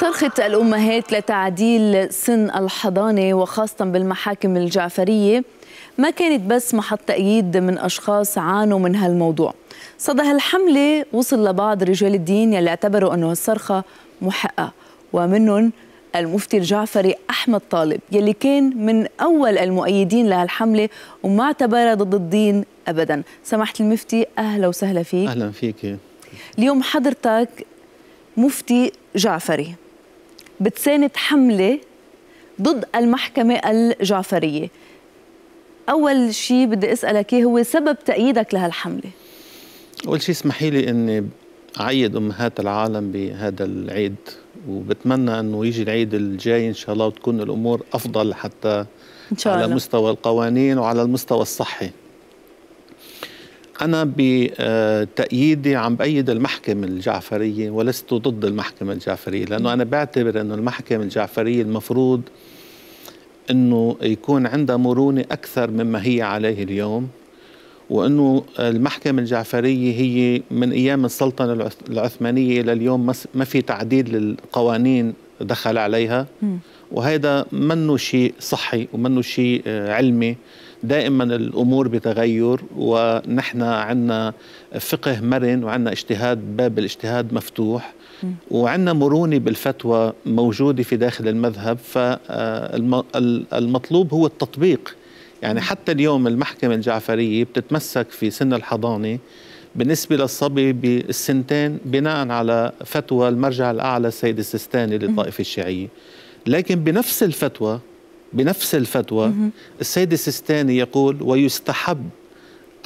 صرخة الأمهات لتعديل سن الحضانة وخاصة بالمحاكم الجعفرية ما كانت بس محط تأييد من أشخاص عانوا من هالموضوع صدى هالحملة وصل لبعض رجال الدين يلي اعتبروا أنه الصرخة محقة ومنهم المفتي الجعفري أحمد طالب يلي كان من أول المؤيدين لهالحملة وما اعتبرها ضد الدين أبدا سمحت المفتي أهلا وسهلا فيك أهلا فيك اليوم حضرتك مفتي جعفري بتساند حملة ضد المحكمة الجعفرية أول شيء بدي أسألك إيه هو سبب تأييدك لهالحملة أول شيء اسمحي لي أني عيد أمهات العالم بهذا العيد وبتمنى أنه يجي العيد الجاي إن شاء الله وتكون الأمور أفضل حتى إن شاء الله. على مستوى القوانين وعلى المستوى الصحي أنا بتأييدي عم بأيد المحكمة الجعفرية ولست ضد المحكمة الجعفرية لأنه أنا بعتبر أنه المحكمة الجعفرية المفروض أنه يكون عندها مرونة أكثر مما هي عليه اليوم وأنه المحكمة الجعفرية هي من أيام السلطنة العثمانية إلى اليوم ما في تعديل للقوانين دخل عليها وهذا منه شيء صحي ومنه شيء آه، علمي دائما الامور بتغير ونحن عندنا فقه مرن وعندنا اجتهاد باب الاجتهاد مفتوح وعندنا مرونه بالفتوى موجوده في داخل المذهب فالمطلوب آه، هو التطبيق يعني حتى اليوم المحكمه الجعفريه بتتمسك في سن الحضانه بالنسبه للصبي بالسنتين بناء على فتوى المرجع الاعلى السيد السيستاني للطائفه الشيعيه لكن بنفس الفتوى بنفس الفتوى السيد السيستاني يقول ويستحب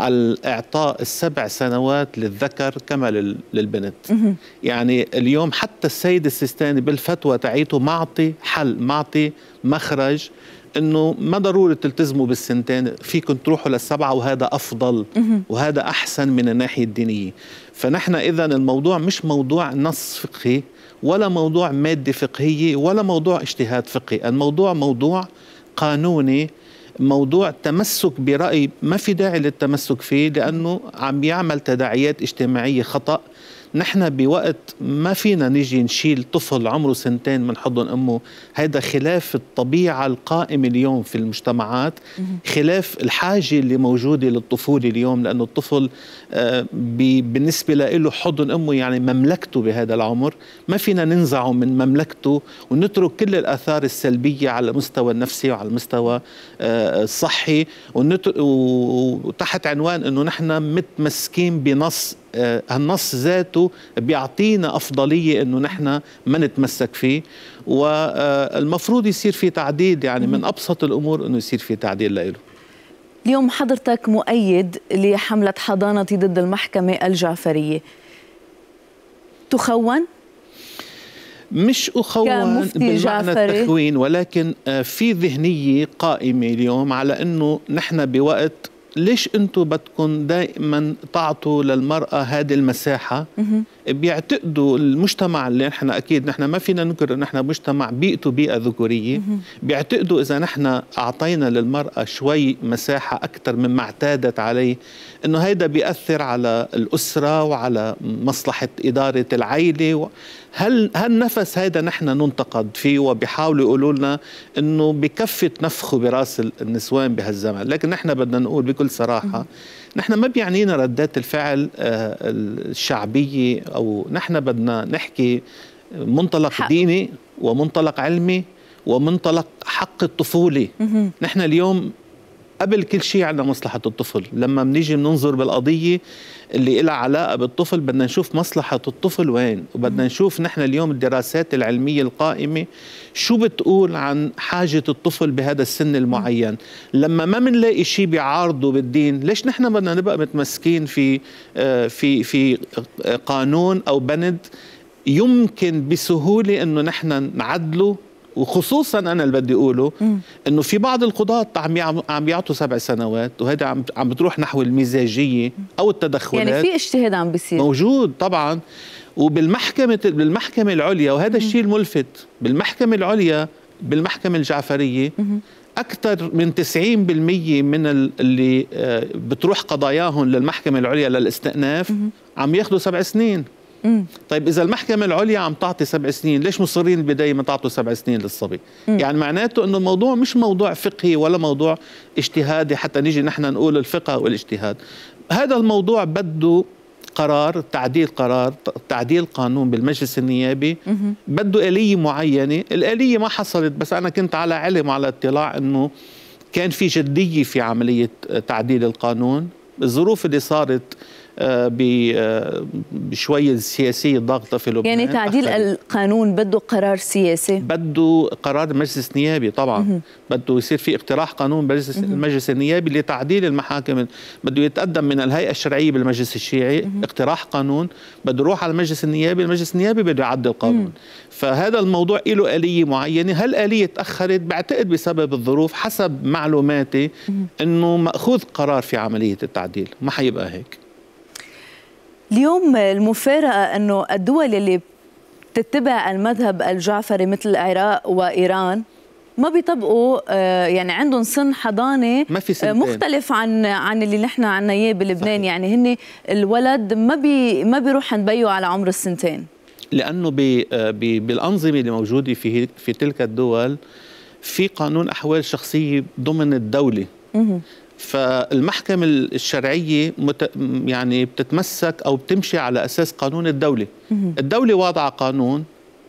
الإعطاء السبع سنوات للذكر كما للبنت يعني اليوم حتى السيد السيستاني بالفتوى تعيته معطي حل معطي مخرج انه ما ضروري تلتزموا بالسنتين فيكم تروحوا للسبعه وهذا افضل وهذا احسن من الناحيه الدينيه فنحن اذا الموضوع مش موضوع نص فقهي ولا موضوع مادة فقهية ولا موضوع اجتهاد فقهي الموضوع موضوع قانوني موضوع تمسك برأي ما في داعي للتمسك فيه لأنه عم يعمل تداعيات اجتماعية خطأ نحن بوقت ما فينا نجي نشيل طفل عمره سنتين من حضن امه هذا خلاف الطبيعه القائمه اليوم في المجتمعات خلاف الحاجه اللي موجوده للطفوله اليوم لانه الطفل آه، بالنسبه له حضن امه يعني مملكته بهذا العمر ما فينا ننزعه من مملكته ونترك كل الاثار السلبيه على المستوى النفسي وعلى المستوى الصحي آه، وتحت عنوان انه نحن متمسكين بنص هالنص آه، ذاته بيعطينا أفضلية أنه نحن ما نتمسك فيه والمفروض يصير في تعديل يعني من أبسط الأمور أنه يصير في تعديل لإله اليوم حضرتك مؤيد لحملة حضانة ضد المحكمة الجعفرية تخون؟ مش أخون بالمعنى التخوين ولكن آه، في ذهنية قائمة اليوم على أنه نحن بوقت ليش انتم بدكم دائما تعطوا للمراه هذه المساحه بيعتقدوا المجتمع اللي نحن اكيد نحن ما فينا ننكر ان نحن مجتمع بيئته بيئه ذكوريه بيعتقدوا اذا نحن اعطينا للمراه شوي مساحه اكثر مما اعتادت عليه انه هيدا بياثر على الاسره وعلى مصلحه اداره العائله و... هل هل نفس هذا نحن ننتقد فيه وبيحاولوا يقولوا لنا انه بكفي تنفخوا براس النسوان بهالزمن لكن نحن بدنا نقول بكل صراحه نحن ما بيعنينا ردات الفعل آه، الشعبيه او نحن بدنا نحكي منطلق حق. ديني ومنطلق علمي ومنطلق حق الطفوله نحن اليوم قبل كل شيء عندنا مصلحة الطفل لما بنيجي بننظر بالقضية اللي لها علاقة بالطفل بدنا نشوف مصلحة الطفل وين وبدنا نشوف نحن اليوم الدراسات العلمية القائمة شو بتقول عن حاجة الطفل بهذا السن المعين لما ما بنلاقي شيء بيعارضه بالدين ليش نحن بدنا نبقى متمسكين في آه، في في قانون أو بند يمكن بسهولة أنه نحن نعدله وخصوصا انا اللي بدي اقوله انه في بعض القضاة عم عم يعطوا سبع سنوات وهذا عم عم بتروح نحو المزاجيه او التدخلات يعني في اجتهاد عم بيصير موجود طبعا وبالمحكمه بالمحكمه العليا وهذا الشيء الملفت بالمحكمه العليا بالمحكمه الجعفريه اكثر من 90% من اللي آه، بتروح قضاياهم للمحكمه العليا للاستئناف عم ياخذوا سبع سنين مم. طيب اذا المحكمه العليا عم تعطي سبع سنين ليش مصرين البدايه ما تعطوا سبع سنين للصبي مم. يعني معناته انه الموضوع مش موضوع فقهي ولا موضوع اجتهادي حتى نيجي نحن نقول الفقه والاجتهاد هذا الموضوع بده قرار تعديل قرار تعديل قانون بالمجلس النيابي بده آلية معينة الآلية ما حصلت بس أنا كنت على علم وعلى اطلاع أنه كان في جدية في عملية تعديل القانون الظروف اللي صارت آه، آه، بشويه سياسيه ضاغطه في لبنان يعني تعديل أخرج. القانون بده قرار سياسي بده قرار مجلس نيابي طبعا بده يصير في اقتراح قانون مجلس المجلس النيابي لتعديل المحاكم بده يتقدم من الهيئه الشرعيه بالمجلس الشيعي اقتراح قانون بده يروح على المجلس النيابي المجلس النيابي بده يعدل القانون فهذا الموضوع له آلية معينة هل آلية تأخرت بعتقد بسبب الظروف حسب معلوماتي أنه مأخوذ قرار في عملية التعديل ما حيبقى هيك اليوم المفارقه انه الدول اللي بتتبع المذهب الجعفري مثل العراق وايران ما بيطبقوا آه، يعني عندهم سن حضانه ما في آه، مختلف عن عن اللي نحن عنا اياه بلبنان صحيح. يعني هن الولد ما بي ما بيروح عند بيو على عمر السنتين لانه بي آه، بي بالانظمه اللي موجوده في في تلك الدول في قانون احوال شخصيه ضمن الدوله فالمحكمة الشرعية مت... يعني بتتمسك أو بتمشي على أساس قانون الدولة الدولة واضعة قانون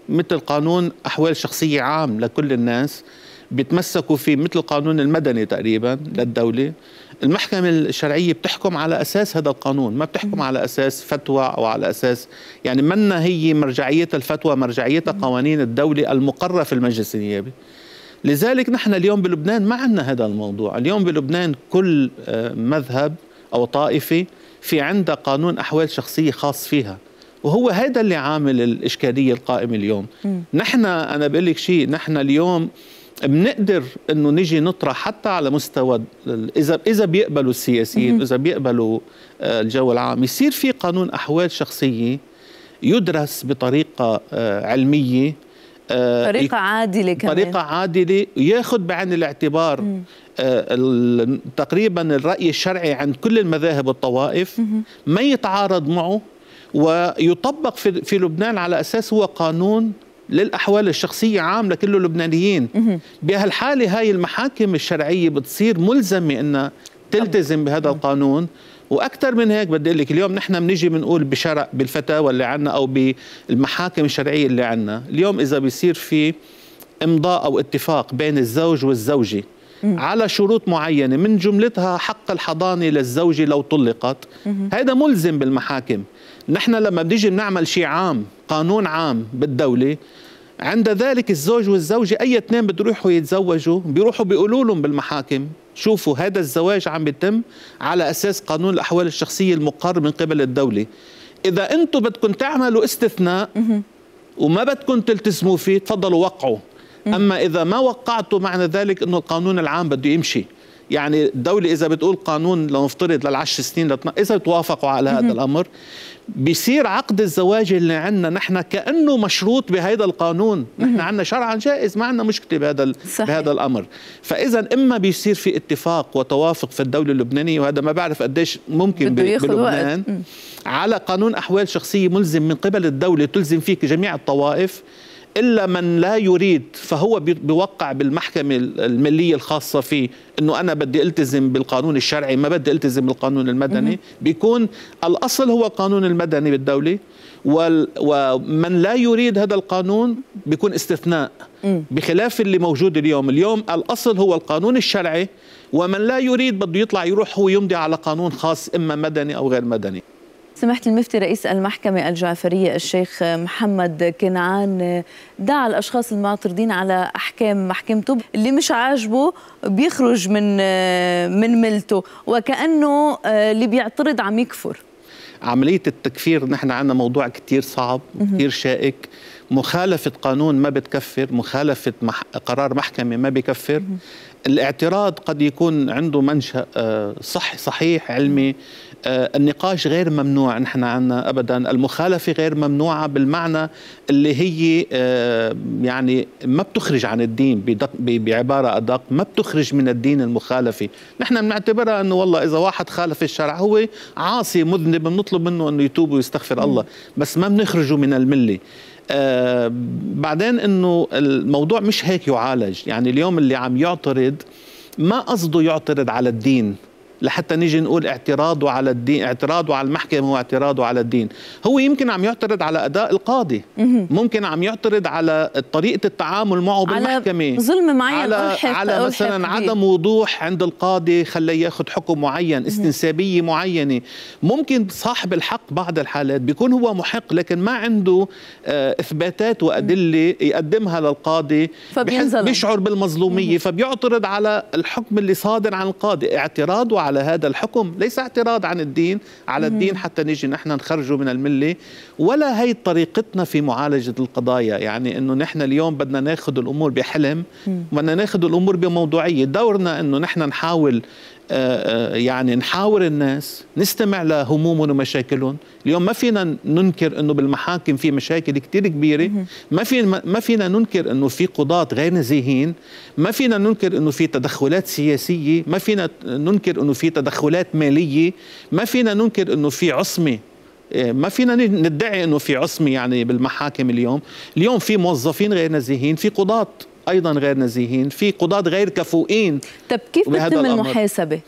مثل قانون أحوال شخصية عام لكل الناس بيتمسكوا فيه مثل القانون المدني تقريبا للدولة المحكمة الشرعية بتحكم على أساس هذا القانون ما بتحكم على أساس فتوى أو على أساس يعني منا هي مرجعية الفتوى مرجعية قوانين الدولة المقرة في المجلس النيابي لذلك نحن اليوم بلبنان ما عندنا هذا الموضوع اليوم بلبنان كل آه، مذهب أو طائفة في عندها قانون أحوال شخصية خاص فيها وهو هذا اللي عامل الإشكالية القائمة اليوم م. نحن أنا بقول لك شيء نحن اليوم بنقدر انه نجي نطرح حتى على مستوى اذا اذا بيقبلوا السياسيين اذا بيقبلوا آه، الجو العام يصير في قانون احوال شخصيه يدرس بطريقه آه، علميه آه، طريقة عادلة كمان طريقة عادلة ياخذ بعين الاعتبار مم. آه، تقريبا الرأي الشرعي عند كل المذاهب والطوائف ما يتعارض معه ويطبق في, في لبنان على أساس هو قانون للأحوال الشخصية عام لكل اللبنانيين بهالحالة هاي المحاكم الشرعية بتصير ملزمة أنها تلتزم بهذا القانون واكثر من هيك بدي اقول لك اليوم نحن بنيجي بنقول بشرع بالفتاوى اللي عنا او بالمحاكم الشرعيه اللي عنا اليوم اذا بيصير في امضاء او اتفاق بين الزوج والزوجه على شروط معينة من جملتها حق الحضانة للزوجة لو طلقت هذا ملزم بالمحاكم نحن لما بنيجي بنعمل شيء عام قانون عام بالدولة عند ذلك الزوج والزوجة أي اثنين بده يروحوا يتزوجوا بيروحوا بيقولوا لهم بالمحاكم شوفوا هذا الزواج عم بيتم على أساس قانون الأحوال الشخصية المقر من قبل الدولة إذا أنتم بدكم تعملوا استثناء وما بدكم تلتزموا فيه تفضلوا وقعوا أما إذا ما وقعتوا معنى ذلك أنه القانون العام بده يمشي يعني الدولة إذا بتقول قانون لنفترض للعشر سنين لتنا... إذا توافقوا على هذا الأمر بيصير عقد الزواج اللي عندنا نحن كأنه مشروط بهذا القانون نحن عندنا شرعا جائز ما عندنا مشكلة بهذا ال... بهذا الأمر فإذا إما بيصير في اتفاق وتوافق في الدولة اللبنانية وهذا ما بعرف قديش ممكن ب... بلبنان وقت. على قانون أحوال شخصية ملزم من قبل الدولة تلزم فيك جميع الطوائف إلا من لا يريد فهو بيوقع بالمحكمة المالية الخاصة فيه أنه أنا بدي ألتزم بالقانون الشرعي ما بدي ألتزم بالقانون المدني بيكون الأصل هو قانون المدني بالدولة ومن لا يريد هذا القانون بيكون استثناء بخلاف اللي موجود اليوم اليوم الأصل هو القانون الشرعي ومن لا يريد بده يطلع يروح هو يمضي على قانون خاص إما مدني أو غير مدني سماحة المفتي رئيس المحكمة الجعفرية الشيخ محمد كنعان دعا الأشخاص المعترضين على أحكام محكمته اللي مش عاجبه بيخرج من من ملته وكأنه اللي بيعترض عم يكفر عملية التكفير نحن عندنا موضوع كتير صعب كتير شائك مخالفة قانون ما بتكفر مخالفة مح... قرار محكمة ما بكفر الاعتراض قد يكون عنده منشأ آه، صح صحيح علمي آه، النقاش غير ممنوع نحن عنا ابدا المخالفه غير ممنوعه بالمعنى اللي هي آه، يعني ما بتخرج عن الدين بعباره ادق ما بتخرج من الدين المخالفه نحن بنعتبرها انه والله اذا واحد خالف الشرع هو عاصي مذنب بنطلب منه انه يتوب ويستغفر الله بس ما بنخرجه من المله آه، بعدين انه الموضوع مش هيك يعالج يعني اليوم اللي عم يعترض ما قصده يعترض على الدين لحتى نيجي نقول اعتراضه على الدين اعتراضه على المحكمة واعتراضه على الدين هو يمكن عم يعترض على أداء القاضي ممكن عم يعترض على طريقة التعامل معه بالمحكمة على ظلم معين على, على مثلا عدم وضوح عند القاضي خليه ياخذ حكم معين استنسابية معينة ممكن صاحب الحق بعض الحالات بيكون هو محق لكن ما عنده آه، إثباتات وأدلة يقدمها للقاضي بيشعر بالمظلومية فبيعترض على الحكم اللي صادر عن القاضي اعتراضه على على هذا الحكم ليس اعتراض عن الدين على الدين حتى نيجي نحن نخرجه من الملة ولا هي طريقتنا في معالجة القضايا يعني أنه نحن اليوم بدنا ناخذ الأمور بحلم بدنا ناخذ الأمور بموضوعية دورنا أنه نحن نحاول آه، آه، يعني نحاور الناس نستمع لهمومهم ومشاكلهم اليوم ما فينا ننكر انه بالمحاكم في مشاكل كثير كبيره ما فينا ما فينا ننكر انه في قضاة غير نزيهين ما فينا ننكر انه في تدخلات سياسيه ما فينا ننكر انه في تدخلات ماليه ما فينا ننكر انه في عصمه آه، ما فينا ندعي انه في عصمه يعني بالمحاكم اليوم اليوم في موظفين غير نزيهين في قضاة ايضا غير نزيهين في قضاة غير كفؤين طب كيف بتتم المحاسبة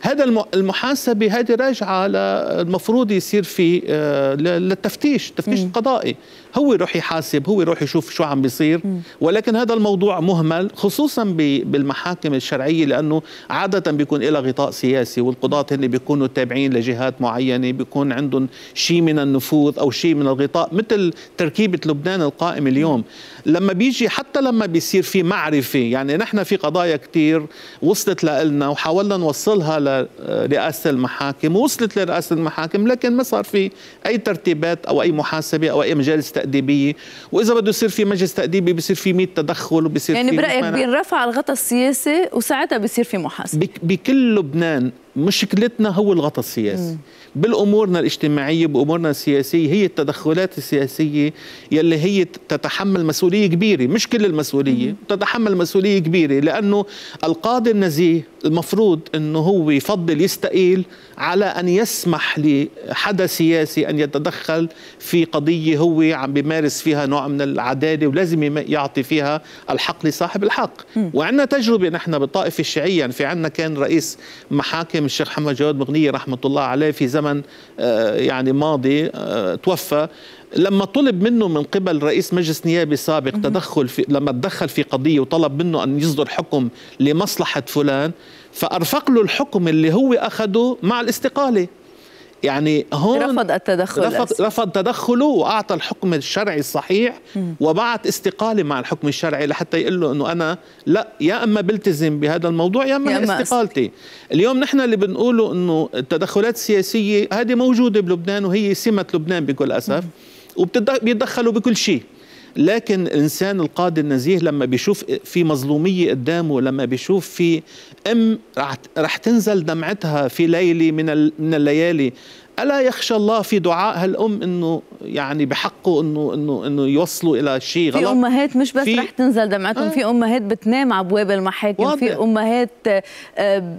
هذا المحاسبة هذه راجعة المفروض يصير في آه، للتفتيش تفتيش قضائي هو يروح يحاسب هو يروح يشوف شو عم بيصير ولكن هذا الموضوع مهمل خصوصا بالمحاكم الشرعيه لانه عاده بيكون لها غطاء سياسي والقضاة هن بيكونوا تابعين لجهات معينه بيكون عندهم شيء من النفوذ او شيء من الغطاء مثل تركيبه لبنان القائم اليوم لما بيجي حتى لما بيصير في معرفه يعني نحن في قضايا كثير وصلت لنا وحاولنا نوصلها لرئاسه المحاكم وصلت لرئاسه المحاكم لكن ما صار في اي ترتيبات او اي محاسبه او اي مجالس تأديبية وإذا بده يصير في مجلس تأديبي بصير في 100 تدخل وبصير يعني في برأيك بينرفع الغطاء السياسي وساعتها بصير في محاسبة بكل لبنان مشكلتنا هو الغطاء السياسي م. بالامورنا الاجتماعيه بامورنا السياسيه هي التدخلات السياسيه يلي هي تتحمل مسؤوليه كبيره مش كل المسؤوليه مم. تتحمل مسؤوليه كبيره لانه القاضي النزيه المفروض انه هو يفضل يستقيل على أن يسمح لحدا سياسي أن يتدخل في قضية هو عم بيمارس فيها نوع من العدالة ولازم يعطي فيها الحق لصاحب الحق وعندنا تجربة نحن بالطائفة الشيعية يعني في عندنا كان رئيس محاكم الشيخ محمد جواد مغنية رحمة الله عليه في زمن آه، يعني ماضي آه، توفى لما طلب منه من قبل رئيس مجلس نيابي سابق تدخل في لما تدخل في قضيه وطلب منه ان يصدر حكم لمصلحه فلان فارفق له الحكم اللي هو اخذه مع الاستقاله يعني هون رفض التدخل رفض, رفض تدخله واعطى الحكم الشرعي الصحيح وبعت استقاله مع الحكم الشرعي لحتى يقول له انه انا لا يا اما بلتزم بهذا الموضوع يا اما, يا أما استقالتي اليوم نحن اللي بنقوله انه التدخلات السياسيه هذه موجوده بلبنان وهي سمه لبنان بكل اسف مم. وبيتدخلوا بكل شيء لكن الانسان القاضي النزيه لما بيشوف في مظلوميه قدامه لما بيشوف في ام رح تنزل دمعتها في ليله من من الليالي الا يخشى الله في دعاء هالام انه يعني بحقه انه انه انه يوصلوا الى شيء غلط في امهات مش بس رح تنزل دمعتهم آه. في امهات بتنام على ابواب المحاكم في امهات آه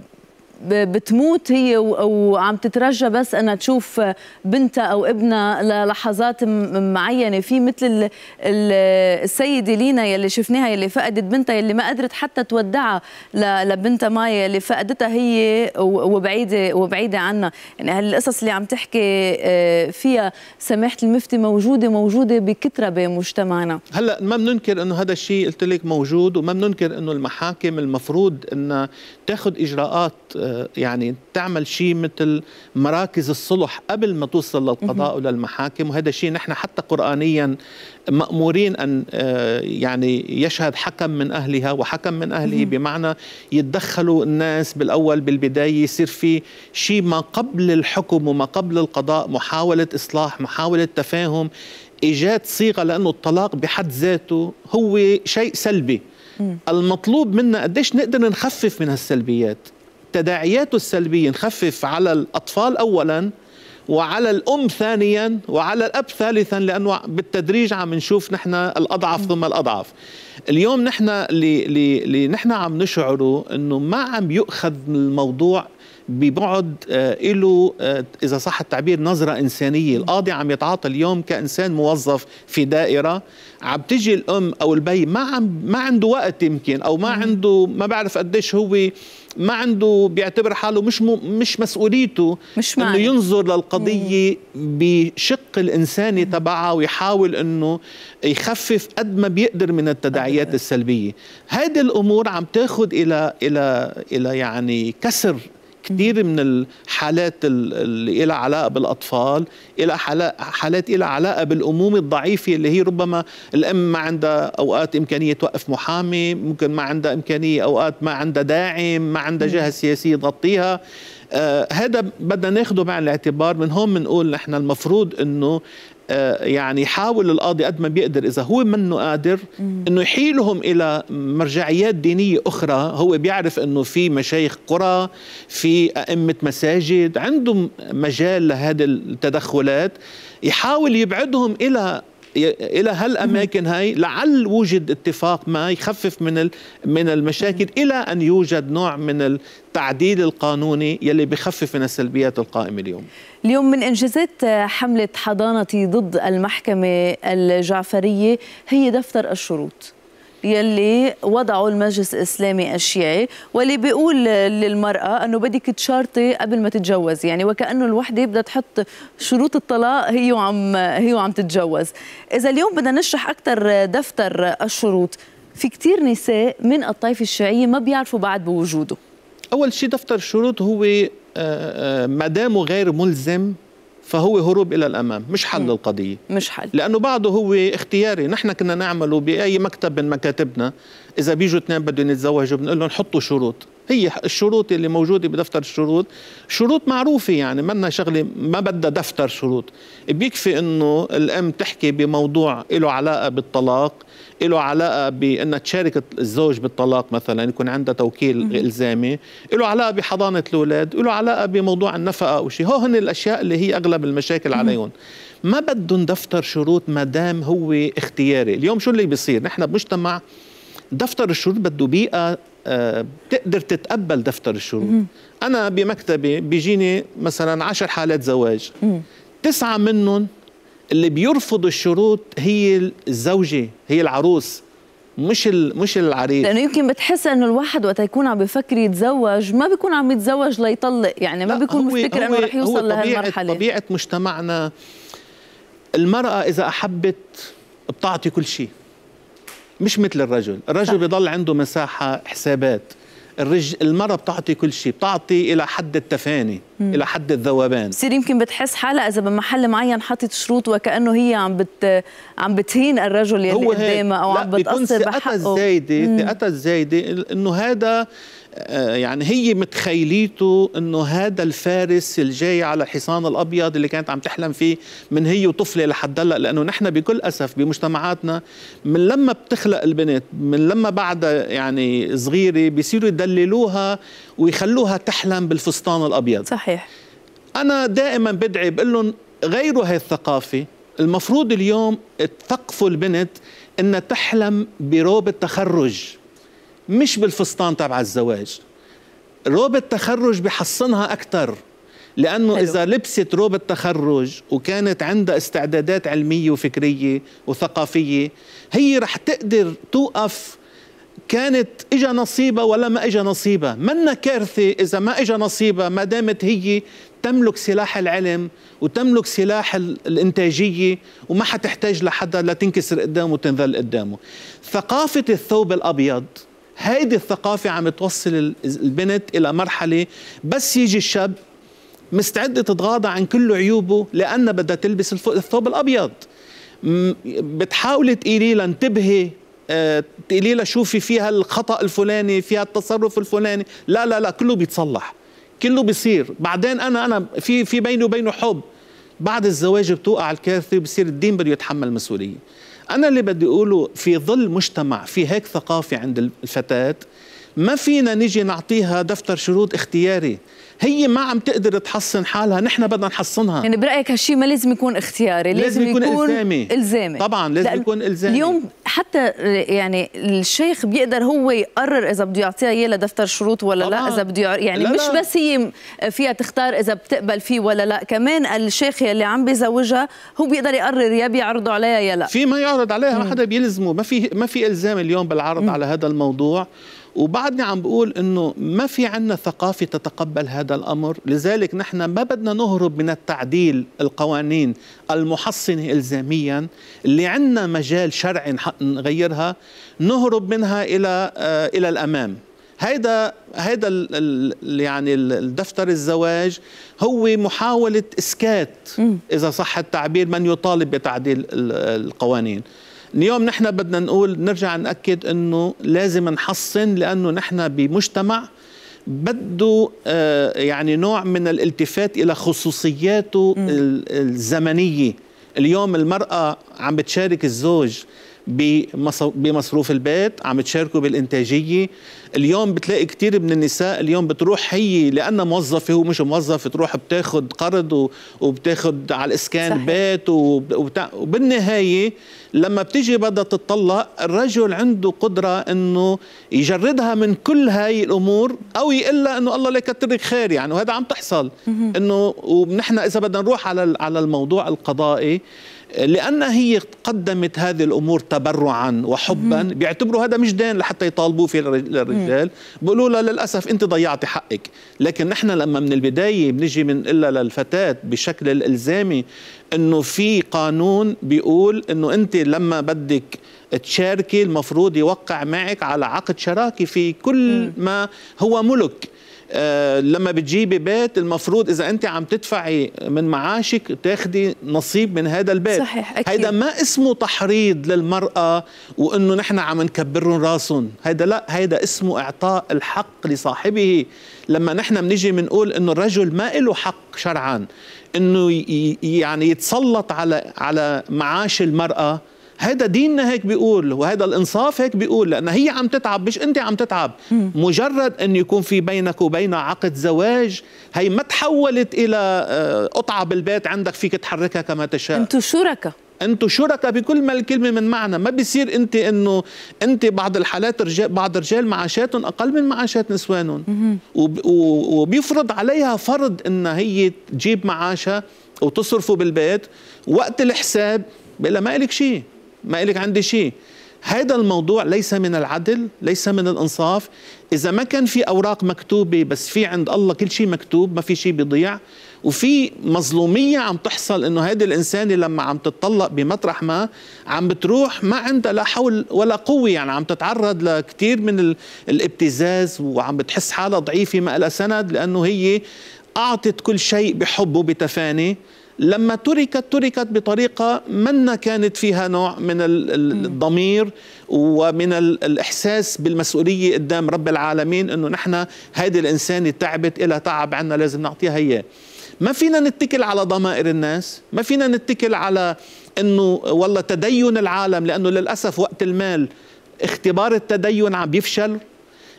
بتموت هي وعم تترجى بس انها تشوف بنتها او ابنها للحظات معينه في مثل السيده لينا يلي شفناها يلي فقدت بنتها يلي ما قدرت حتى تودعها لبنتها مايا يلي فقدتها هي وبعيده وبعيده عنا يعني هالقصص اللي عم تحكي آه، فيها سماحه المفتي موجوده موجوده بكثره بمجتمعنا هلا ما بننكر انه هذا الشيء قلت لك موجود وما بننكر انه المحاكم المفروض انها تاخذ اجراءات آه، آه، يعني تعمل شيء مثل مراكز الصلح قبل ما توصل للقضاء وللمحاكم وهذا شيء نحن حتى قرآنيا مأمورين أن آه، يعني يشهد حكم من أهلها وحكم من أهله بمعنى يتدخلوا الناس بالأول بالبداية يصير في شيء ما قبل الحكم وما قبل القضاء محاولة إصلاح محاولة تفاهم إيجاد صيغة لأنه الطلاق بحد ذاته هو شيء سلبي المطلوب منا قديش نقدر نخفف من هالسلبيات تداعياته السلبية نخفف على الأطفال أولا وعلى الأم ثانيا وعلى الأب ثالثا لأنه بالتدريج عم نشوف نحن الأضعف ثم الأضعف اليوم نحن اللي, اللي نحن عم نشعره أنه ما عم يؤخذ الموضوع ببعد آه، له آه، اذا صح التعبير نظره انسانيه، القاضي عم يتعاطى اليوم كانسان موظف في دائره، عم تجي الام او البي ما عم ما عنده وقت يمكن او ما عنده ما بعرف قديش هو ما عنده بيعتبر حاله مش م... مش مسؤوليته مش انه ينظر للقضيه بشق الانساني تبعها ويحاول انه يخفف قد ما بيقدر من التداعيات السلبيه هذه الامور عم تاخذ الى الى الى يعني كسر كثير من الحالات اللي لها علاقه بالاطفال الى حالات لها علاقه بالامومه الضعيفه اللي هي ربما الام ما عندها اوقات امكانيه توقف محامي ممكن ما عندها امكانيه اوقات ما عندها داعم ما عندها جهه سياسيه تغطيها آه هذا بدنا ناخده بعين الاعتبار من هون بنقول نحن المفروض انه آه، يعني يحاول القاضي قد ما بيقدر اذا هو منه قادر انه يحيلهم الى مرجعيات دينيه اخرى هو بيعرف انه في مشايخ قرى في ائمه مساجد عندهم مجال لهذه التدخلات يحاول يبعدهم الى الى هالاماكن هاي لعل وجد اتفاق ما يخفف من من المشاكل الى ان يوجد نوع من التعديل القانوني يلي بخفف من السلبيات القائمه اليوم اليوم من انجازات آه، حمله حضانتي ضد المحكمه الجعفريه هي دفتر الشروط يلي وضعوا المجلس الاسلامي الشيعي واللي بيقول للمراه انه بدك تشارطي قبل ما تتجوز يعني وكانه الوحده بدها تحط شروط الطلاق هي وعم هي وعم تتجوز اذا اليوم بدنا نشرح اكثر دفتر الشروط في كثير نساء من الطائفه الشيعيه ما بيعرفوا بعد بوجوده اول شيء دفتر الشروط هو آه، آه، ما دامه غير ملزم فهو هروب الى الامام مش حل مم. القضيه مش حل لانه بعده هو اختياري نحن كنا نعمله باي مكتب من مكاتبنا اذا بيجوا اثنين بدهم يتزوجوا بنقول لهم حطوا شروط هي الشروط اللي موجودة بدفتر الشروط شروط معروفة يعني منا شغلة ما بدها دفتر شروط بيكفي انه الام تحكي بموضوع له علاقة بالطلاق له علاقة بأنها تشارك الزوج بالطلاق مثلا يكون عندها توكيل إلزامي له علاقة بحضانة الأولاد له علاقة بموضوع النفقة أو شيء هو هن الأشياء اللي هي أغلب المشاكل عليهم ما بدهم دفتر شروط ما دام هو اختياري اليوم شو اللي بيصير نحن بمجتمع دفتر الشروط بده بيئة آه، بتقدر تتقبل دفتر الشروط انا بمكتبي بيجيني مثلا عشر حالات زواج تسعه منهم اللي بيرفض الشروط هي الزوجه هي العروس مش مش العريس لانه يمكن بتحس انه الواحد وقت يكون عم بفكر يتزوج ما بيكون عم يتزوج ليطلق يعني ما بيكون مفتكر انه رح يوصل هو لهالمرحله طبيعه مجتمعنا المراه اذا احبت بتعطي كل شيء مش مثل الرجل الرجل صح. بيضل عنده مساحة حسابات الرج... المرأة بتعطي كل شيء بتعطي إلى حد التفاني مم. إلى حد الذوبان بصير يمكن بتحس حالها إذا بمحل معين حطت شروط وكأنه هي عم بت عم بتهين الرجل يلي قدامها أو عم بتأثر بحقه ثقتها الزايدة ثقتها الزايدة إنه هذا آه، يعني هي متخيليته انه هذا الفارس الجاي على حصان الابيض اللي كانت عم تحلم فيه من هي وطفله لحد هلا لانه نحن بكل اسف بمجتمعاتنا من لما بتخلق البنت من لما بعدها يعني صغيره بيصيروا يدللوها ويخلوها تحلم بالفستان الابيض صحيح انا دائما بدعي بقول لهم غيروا هاي الثقافه المفروض اليوم تثقفوا البنت انها تحلم بروب التخرج مش بالفستان تبع الزواج روب التخرج بحصنها أكثر لأنه حلو. إذا لبست روب التخرج وكانت عندها استعدادات علمية وفكرية وثقافية هي رح تقدر توقف كانت اجى نصيبها ولا ما اجى نصيبها منا كارثه اذا ما اجى نصيبها ما دامت هي تملك سلاح العلم وتملك سلاح الانتاجيه وما حتحتاج لحدا لتنكسر قدامه وتنذل قدامه ثقافه الثوب الابيض هيدي الثقافة عم توصل البنت إلى مرحلة بس يجي الشاب مستعدة تتغاضى عن كل عيوبه لأنها بدها تلبس الثوب الأبيض بتحاولي تقيلي لانتبهي آه، تقولي لها شوفي فيها الخطا الفلاني فيها التصرف الفلاني لا لا لا كله بيتصلح كله بيصير بعدين انا انا في في بيني وبينه حب بعد الزواج بتوقع الكارثه وبصير الدين بده يتحمل مسؤوليه أنا اللي بدي أقوله في ظل مجتمع في هيك ثقافة عند الفتاة ما فينا نجي نعطيها دفتر شروط اختياري هي ما عم تقدر تحصن حالها نحن بدنا نحصنها يعني برايك هالشيء ما لازم يكون اختياري لازم, لازم يكون, يكون الزامي الزامي طبعا لازم يكون الزامي اليوم حتى يعني الشيخ بيقدر هو يقرر اذا بده يعطيها اياه لدفتر شروط ولا طبعاً. لا اذا بده يعني لا مش بس هي فيها تختار اذا بتقبل فيه ولا لا كمان الشيخ يلي عم بيزوجها هو بيقدر يقرر يا بيعرضوا عليها يا لا في ما يعرض عليها ما حدا بيلزمه ما في ما في الزام اليوم بالعرض مم. على هذا الموضوع وبعدني عم بقول انه ما في عندنا ثقافه تتقبل هذا الامر لذلك نحن ما بدنا نهرب من التعديل القوانين المحصنه الزاميا اللي عندنا مجال شرعي نغيرها نهرب منها الى آه، الى الامام هيدا هيدا الـ يعني الدفتر الزواج هو محاوله اسكات اذا صح التعبير من يطالب بتعديل القوانين اليوم نحن بدنا نقول نرجع نأكد أنه لازم نحصن لأنه نحن بمجتمع بده آه، يعني نوع من الالتفات إلى خصوصياته الزمنية اليوم المرأة عم بتشارك الزوج بمصروف البيت عم تشاركوا بالإنتاجية اليوم بتلاقي كتير من النساء اليوم بتروح هي لأنها موظفة مش موظف تروح بتاخد قرض وبتاخد على الإسكان صحيح. بيت وبتاع وبالنهاية لما بتيجي بدها تتطلق الرجل عنده قدرة أنه يجردها من كل هاي الأمور أو لها أنه الله لا يكترك خير يعني وهذا عم تحصل أنه ونحن إذا بدنا نروح على على الموضوع القضائي لأن هي قدمت هذه الأمور تبرعا وحبا بيعتبروا هذا مش دين لحتى يطالبوا فيه للرجال بيقولوا لها للأسف أنت ضيعتي حقك لكن نحن لما من البداية بنجي من إلا للفتاة بشكل الإلزامي أنه في قانون بيقول أنه أنت لما بدك تشاركي المفروض يوقع معك على عقد شراكة في كل ما هو ملك آه، لما بتجيبي بيت المفروض اذا انت عم تدفعي من معاشك تاخدي نصيب من هذا البيت صحيح أكيد. هيدا ما اسمه تحريض للمراه وانه نحن عم نكبرهم راسهم هيدا لا هيدا اسمه اعطاء الحق لصاحبه لما نحن بنيجي بنقول انه الرجل ما له حق شرعا انه يعني يتسلط على على معاش المراه هذا ديننا هيك بيقول وهذا الانصاف هيك بيقول لان هي عم تتعب مش انت عم تتعب مجرد ان يكون في بينك وبينها عقد زواج هي ما تحولت الى آه، قطعه بالبيت عندك فيك تحركها كما تشاء انتم شركاء انتم شركاء بكل ما الكلمه من معنى ما بيصير انت انه انت بعض الحالات رجال بعض الرجال معاشاتهم اقل من معاشات نسوانهم وبيفرض عليها فرض ان هي تجيب معاشها وتصرفه بالبيت وقت الحساب بلا ما لك شيء ما إلك عندي شيء هذا الموضوع ليس من العدل ليس من الإنصاف إذا ما كان في أوراق مكتوبة بس في عند الله كل شيء مكتوب ما في شيء بيضيع وفي مظلومية عم تحصل إنه هذه الإنسانة لما عم تتطلق بمطرح ما عم بتروح ما عندها لا حول ولا قوة يعني عم تتعرض لكثير من الابتزاز وعم بتحس حالها ضعيفة ما لها سند لأنه هي أعطت كل شيء بحب وبتفاني لما تركت تركت بطريقة من كانت فيها نوع من الضمير ومن الإحساس بالمسؤولية قدام رب العالمين أنه نحن هيدي الإنسانة تعبت إلى تعب عنا لازم نعطيها إياه ما فينا نتكل على ضمائر الناس ما فينا نتكل على أنه والله تدين العالم لأنه للأسف وقت المال اختبار التدين عم بيفشل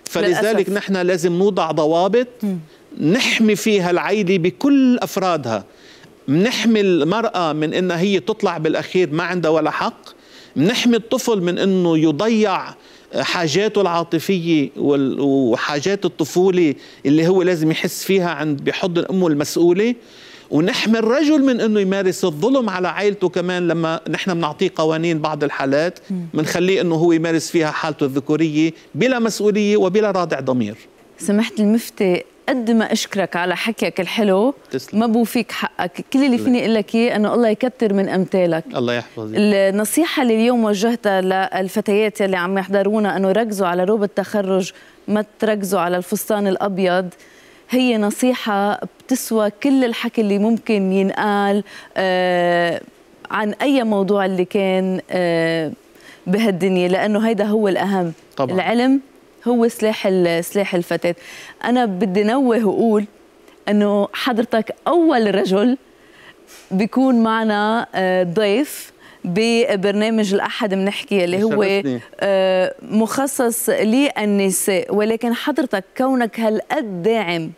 فلذلك للأسف. نحن لازم نوضع ضوابط نحمي فيها العيلة بكل أفرادها منحمي المرأة من إنها هي تطلع بالأخير ما عندها ولا حق منحمي الطفل من إنه يضيع حاجاته العاطفية وحاجات الطفولة اللي هو لازم يحس فيها عند بحضن أمه المسؤولة ونحمي الرجل من انه يمارس الظلم على عائلته كمان لما نحن بنعطيه قوانين بعض الحالات بنخليه انه هو يمارس فيها حالته الذكوريه بلا مسؤوليه وبلا رادع ضمير سمحت المفتي قد ما اشكرك على حكيك الحلو تسلم. ما بوفيك حقك كل اللي فيني اقول لك اياه انه الله يكثر من امثالك الله يحفظك النصيحه اللي اليوم وجهتها للفتيات اللي عم يحضرونا انه ركزوا على روب التخرج ما تركزوا على الفستان الابيض هي نصيحه بتسوى كل الحكي اللي ممكن ينقال آه عن اي موضوع اللي كان آه بهالدنيا لانه هيدا هو الاهم طبعا. العلم هو سلاح سلاح الفتاه انا بدي نوه واقول انه حضرتك اول رجل بيكون معنا آه، ضيف ببرنامج الاحد بنحكي اللي هو آه، مخصص للنساء ولكن حضرتك كونك هالقد داعم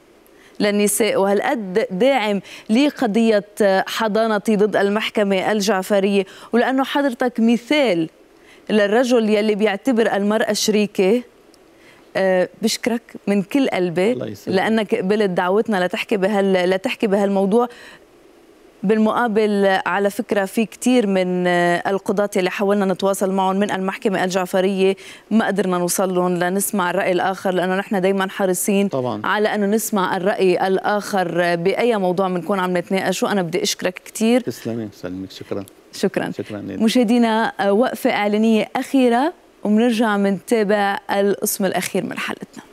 للنساء وهالقد داعم لقضيه آه، حضانتي ضد المحكمه الجعفريه ولانه حضرتك مثال للرجل يلي بيعتبر المراه شريكه آه، بشكرك من كل قلبي لانك قبلت دعوتنا لتحكي بهال لتحكي بهالموضوع بالمقابل على فكرة في كثير من آه، القضاة اللي حاولنا نتواصل معهم من المحكمة الجعفرية ما قدرنا نوصل لهم لنسمع الرأي الآخر لأنه نحن دايما حريصين طبعاً. على أنه نسمع الرأي الآخر بأي موضوع بنكون عم نتناقش وأنا بدي أشكرك كثير تسلمي سلمك شكرا شكرا شكرا مشاهدينا آه، وقفة إعلانية أخيرة وبنرجع منتابع القسم الأخير من حلقتنا